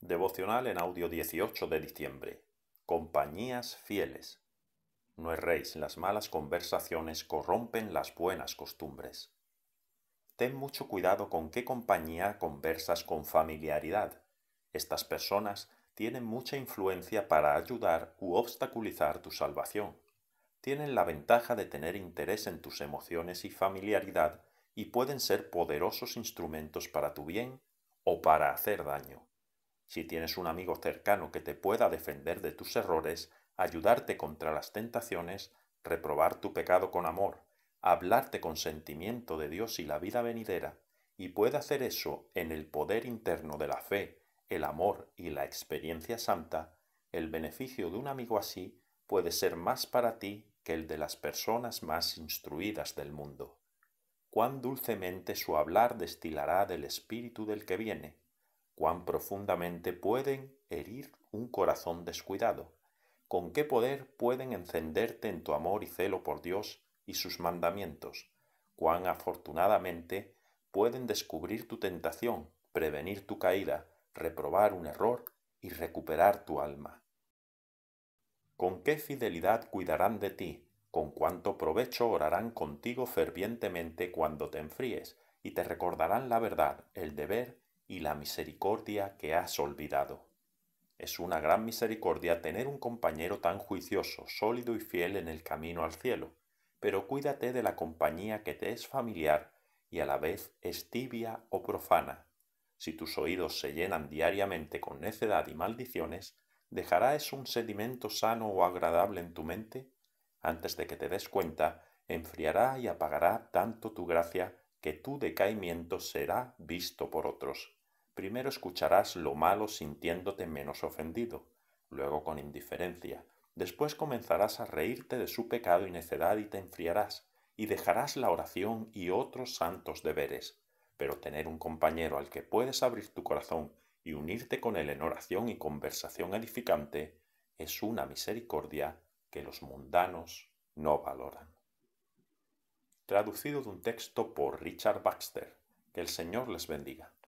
Devocional en audio 18 de diciembre. Compañías fieles. No erréis, las malas conversaciones corrompen las buenas costumbres. Ten mucho cuidado con qué compañía conversas con familiaridad. Estas personas tienen mucha influencia para ayudar u obstaculizar tu salvación. Tienen la ventaja de tener interés en tus emociones y familiaridad y pueden ser poderosos instrumentos para tu bien o para hacer daño. Si tienes un amigo cercano que te pueda defender de tus errores, ayudarte contra las tentaciones, reprobar tu pecado con amor, hablarte con sentimiento de Dios y la vida venidera, y puede hacer eso en el poder interno de la fe, el amor y la experiencia santa, el beneficio de un amigo así puede ser más para ti que el de las personas más instruidas del mundo. Cuán dulcemente su hablar destilará del espíritu del que viene, cuán profundamente pueden herir un corazón descuidado, con qué poder pueden encenderte en tu amor y celo por Dios y sus mandamientos, cuán afortunadamente pueden descubrir tu tentación, prevenir tu caída, reprobar un error y recuperar tu alma. Con qué fidelidad cuidarán de ti, con cuánto provecho orarán contigo fervientemente cuando te enfríes, y te recordarán la verdad, el deber y la misericordia que has olvidado. Es una gran misericordia tener un compañero tan juicioso, sólido y fiel en el camino al cielo, pero cuídate de la compañía que te es familiar y a la vez es tibia o profana. Si tus oídos se llenan diariamente con necedad y maldiciones, ¿dejarás un sedimento sano o agradable en tu mente? Antes de que te des cuenta, enfriará y apagará tanto tu gracia que tu decaimiento será visto por otros. Primero escucharás lo malo sintiéndote menos ofendido, luego con indiferencia, después comenzarás a reírte de su pecado y necedad y te enfriarás, y dejarás la oración y otros santos deberes. Pero tener un compañero al que puedes abrir tu corazón y unirte con él en oración y conversación edificante es una misericordia que los mundanos no valoran. Traducido de un texto por Richard Baxter. Que el Señor les bendiga.